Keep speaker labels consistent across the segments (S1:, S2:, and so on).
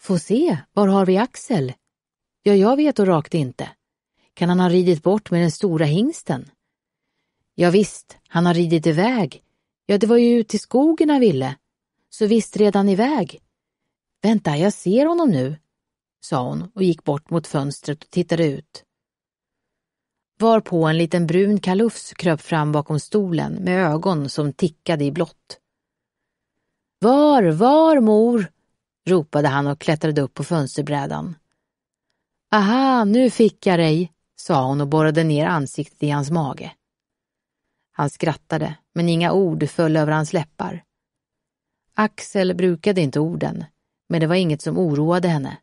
S1: Få se, var har vi Axel? Ja, jag vet och rakt inte. Kan han ha ridit bort med den stora hingsten? Ja, visst, han har ridit iväg. Ja, det var ju ut till skogen han ville. Så visst redan iväg. Vänta, jag ser honom nu, sa hon och gick bort mot fönstret och tittade ut. Varpå en liten brun kalufs kröp fram bakom stolen med ögon som tickade i blått. Var, var mor, ropade han och klättrade upp på fönsterbrädan. Aha, nu fick jag dig, sa hon och borrade ner ansiktet i hans mage. Han skrattade, men inga ord föll över hans läppar. Axel brukade inte orden, men det var inget som oroade henne.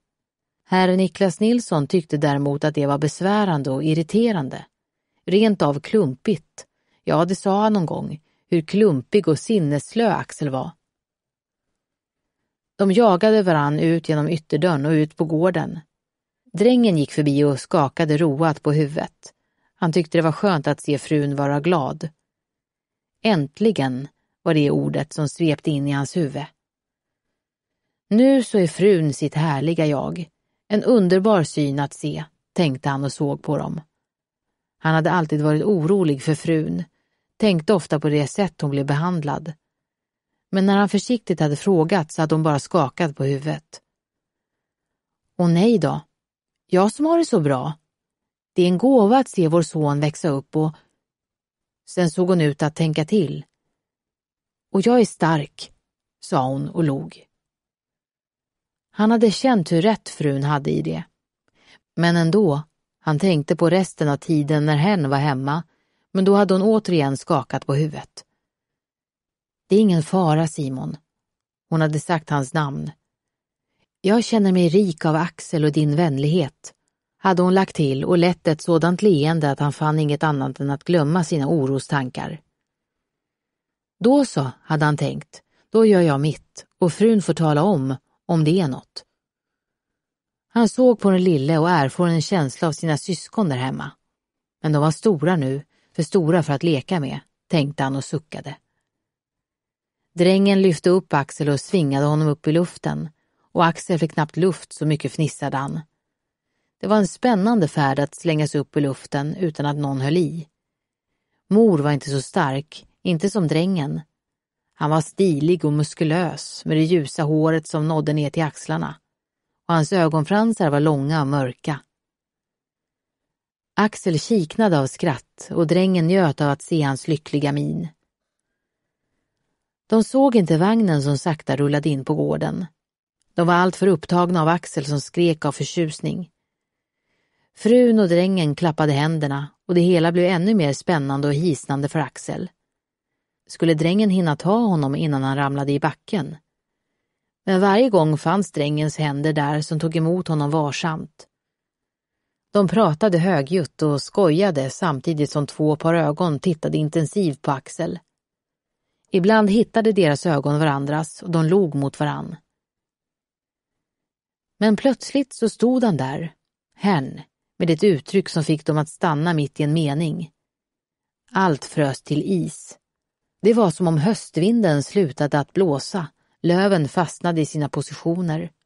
S1: Herr Niklas Nilsson tyckte däremot att det var besvärande och irriterande. Rent av klumpigt. Ja, det sa han någon gång, hur klumpig och sinnesslö Axel var. De jagade varann ut genom ytterdörren och ut på gården. Drängen gick förbi och skakade roat på huvudet. Han tyckte det var skönt att se frun vara glad. Äntligen var det ordet som svepte in i hans huvud. Nu så är frun sitt härliga jag. En underbar syn att se, tänkte han och såg på dem. Han hade alltid varit orolig för frun, tänkte ofta på det sätt hon blev behandlad men när han försiktigt hade frågat så hade hon bara skakat på huvudet. Och nej då, jag som har det så bra. Det är en gåva att se vår son växa upp och... Sen såg hon ut att tänka till. Och jag är stark, sa hon och log. Han hade känt hur rätt frun hade i det. Men ändå, han tänkte på resten av tiden när hen var hemma, men då hade hon återigen skakat på huvudet. Det är ingen fara, Simon. Hon hade sagt hans namn. Jag känner mig rik av Axel och din vänlighet, hade hon lagt till och lett ett sådant leende att han fann inget annat än att glömma sina orostankar. Då så, hade han tänkt, då gör jag mitt och frun får tala om, om det är något. Han såg på den lille och erfor en känsla av sina syskon där hemma. Men de var stora nu, för stora för att leka med, tänkte han och suckade. Drängen lyfte upp Axel och svingade honom upp i luften och Axel fick knappt luft, så mycket fnissade han. Det var en spännande färd att slängas upp i luften utan att någon höll i. Mor var inte så stark, inte som drängen. Han var stilig och muskulös med det ljusa håret som nådde ner till axlarna och hans ögonfransar var långa och mörka. Axel kiknade av skratt och drängen njöt av att se hans lyckliga min. De såg inte vagnen som sakta rullade in på gården. De var alltför upptagna av Axel som skrek av förtjusning. Frun och drängen klappade händerna och det hela blev ännu mer spännande och hisnande för Axel. Skulle drängen hinna ta honom innan han ramlade i backen? Men varje gång fanns drängens händer där som tog emot honom varsamt. De pratade högljutt och skojade samtidigt som två par ögon tittade intensivt på Axel. Ibland hittade deras ögon varandras och de log mot varann. Men plötsligt så stod han där, hen, med ett uttryck som fick dem att stanna mitt i en mening. Allt frös till is. Det var som om höstvinden slutade att blåsa, löven fastnade i sina positioner.